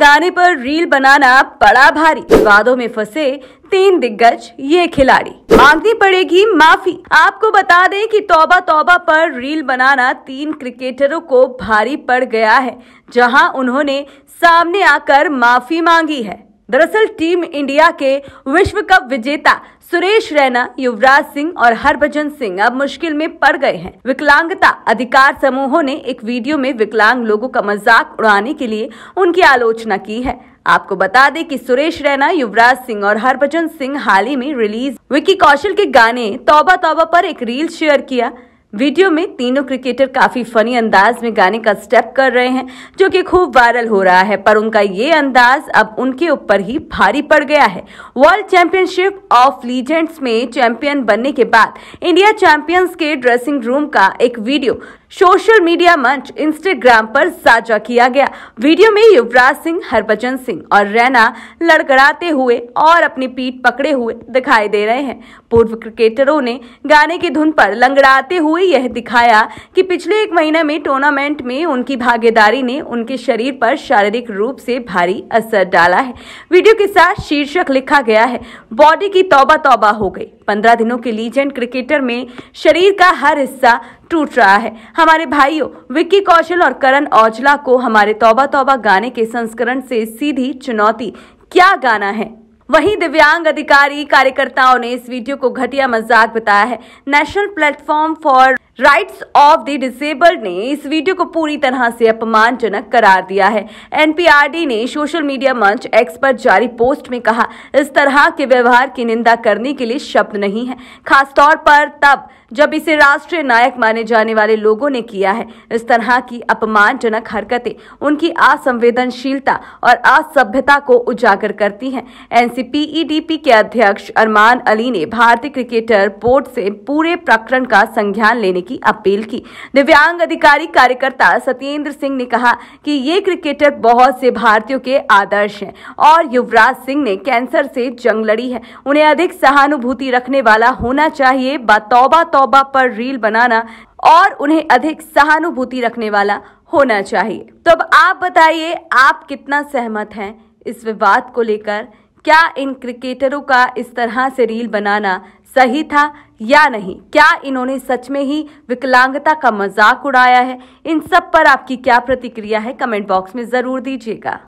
गाने पर रील बनाना पड़ा भारी विवादों में फंसे तीन दिग्गज ये खिलाड़ी मांगनी पड़ेगी माफी आपको बता दें कि तौबा तौबा पर रील बनाना तीन क्रिकेटरों को भारी पड़ गया है जहां उन्होंने सामने आकर माफी मांगी है दरअसल टीम इंडिया के विश्व कप विजेता सुरेश रैना युवराज सिंह और हरभजन सिंह अब मुश्किल में पड़ गए हैं विकलांगता अधिकार समूहों ने एक वीडियो में विकलांग लोगों का मजाक उड़ाने के लिए उनकी आलोचना की है आपको बता दें कि सुरेश रैना युवराज सिंह और हरभजन सिंह हाल ही में रिलीज विकी कौशल के गाने तौबा तौबा पर एक रील शेयर किया वीडियो में तीनों क्रिकेटर काफी फनी अंदाज में गाने का स्टेप कर रहे हैं जो कि खूब वायरल हो रहा है पर उनका ये अंदाज अब उनके ऊपर ही भारी पड़ गया है वर्ल्ड चैंपियनशिप ऑफ लीजेंड्स में चैंपियन बनने के बाद इंडिया चैंपियंस के ड्रेसिंग रूम का एक वीडियो सोशल मीडिया मंच इंस्टाग्राम पर साझा किया गया वीडियो में युवराज सिंह हरभजन सिंह और रैना लड़गड़ाते हुए और अपनी पीठ पकड़े हुए दिखाई दे रहे हैं पूर्व क्रिकेटरों ने गाने की धुन पर लंगड़ाते हुए हुए यह दिखाया कि पिछले एक महीना में टूर्नामेंट में उनकी भागीदारी ने उनके शरीर पर शारीरिक रूप से भारी असर डाला है वीडियो के साथ शीर्षक लिखा गया है बॉडी की तौबा तौबा हो गई पंद्रह दिनों के लीजेंड क्रिकेटर में शरीर का हर हिस्सा टूट रहा है हमारे भाइयों विक्की कौशल और करण औजला को हमारे तौबा तौबा गाने के संस्करण से सीधी चुनौती क्या गाना है वहीं दिव्यांग अधिकारी कार्यकर्ताओं ने इस वीडियो को घटिया मजाक बताया है national platform for rights of the disabled ने इस वीडियो को पूरी तरह से अपमानजनक करार दिया है एनपीआरडी ने सोशल मीडिया मंच एक्स पर जारी पोस्ट में कहा इस तरह के व्यवहार की निंदा करने के लिए शब्द नहीं है खासतौर पर तब जब इसे राष्ट्रीय नायक माने जाने वाले लोगों ने किया है इस तरह की अपमानजनक हरकतें उनकी असंवेदनशीलता और असभ्यता को उजागर करती हैं एनसीपीईडीपी e के अध्यक्ष अरमान अली ने भारतीय क्रिकेटर बोर्ड से पूरे प्रकरण का संज्ञान लेने की अपील की दिव्यांग अधिकारी कार्यकर्ता सत्येंद्र सिंह ने कहा कि ये क्रिकेटर बहुत से भारतीयों के आदर्श हैं और युवराज सिंह ने कैंसर से जंग लड़ी है उन्हें अधिक सहानुभूति रखने वाला होना चाहिए बतौबा तौबा पर रील बनाना और उन्हें अधिक सहानुभूति रखने वाला होना चाहिए तो अब आप बताइए आप कितना सहमत हैं इस विवाद को लेकर क्या इन क्रिकेटरों का इस तरह से रील बनाना सही था या नहीं क्या इन्होंने सच में ही विकलांगता का मजाक उड़ाया है इन सब पर आपकी क्या प्रतिक्रिया है कमेंट बॉक्स में ज़रूर दीजिएगा